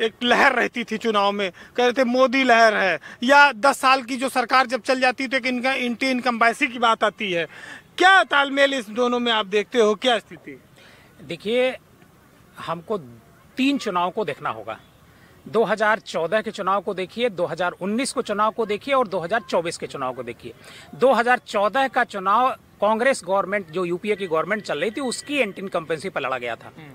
एक लहर रहती थी चुनाव में कह रहे थे मोदी लहर है या दस साल की जो सरकार जब चल जाती तो एक इनका इंटी इनकम बैसी की बात आती है क्या तालमेल इस दोनों में आप देखते हो क्या स्थिति देखिए हमको तीन चुनाव को देखना होगा 2014 के चुनाव को देखिए 2019 को चुनाव को देखिए और 2024 के चुनाव को देखिए 2014 का चुनाव कांग्रेस गवर्नमेंट जो यूपीए की गवर्नमेंट चल रही थी उसकी एंटी इनकम्पेंसी पर लड़ा गया था हम्म।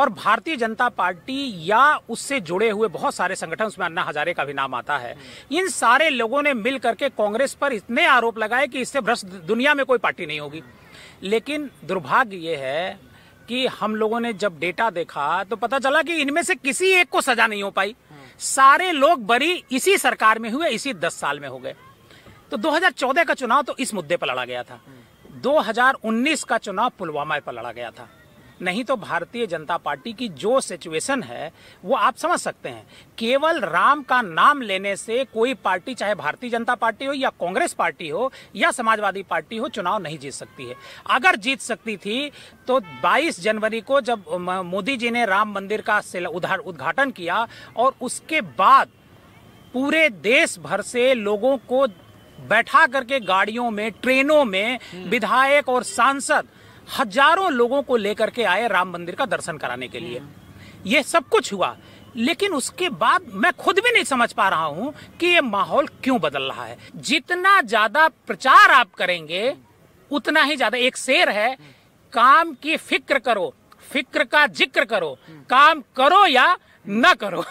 और भारतीय जनता पार्टी या उससे जुड़े हुए बहुत सारे संगठन उसमें अन्ना हजारे का भी नाम आता है हम्म। इन सारे लोगों ने मिल करके कांग्रेस पर इतने आरोप लगाए कि इससे भ्रष्ट दुनिया में कोई पार्टी नहीं होगी हम्म। लेकिन दुर्भाग्य ये है कि हम लोगों ने जब डेटा देखा तो पता चला कि इनमें से किसी एक को सजा नहीं हो पाई सारे लोग बरी इसी सरकार में हुए इसी दस साल में हो गए तो 2014 का चुनाव तो इस मुद्दे पर लड़ा गया था 2019 का चुनाव पुलवामा पर लड़ा गया था नहीं तो भारतीय जनता पार्टी की जो सिचुएशन है वो आप समझ सकते हैं केवल राम का नाम लेने से कोई पार्टी चाहे भारतीय जनता पार्टी हो या कांग्रेस पार्टी हो या समाजवादी पार्टी हो चुनाव नहीं जीत सकती है अगर जीत सकती थी तो 22 जनवरी को जब मोदी जी ने राम मंदिर का उद्घाटन किया और उसके बाद पूरे देश भर से लोगों को बैठा करके गाड़ियों में ट्रेनों में हम्म। विधायक और सांसद हजारों लोगों को लेकर के आए राम मंदिर का दर्शन कराने के लिए हम्म। ये सब कुछ हुआ लेकिन उसके बाद मैं खुद भी नहीं समझ पा रहा हूं कि ये माहौल क्यों बदल रहा है जितना ज्यादा प्रचार आप करेंगे उतना ही ज्यादा एक शेर है काम की फिक्र करो फिक्र का जिक्र करो हम्म। काम करो या न करो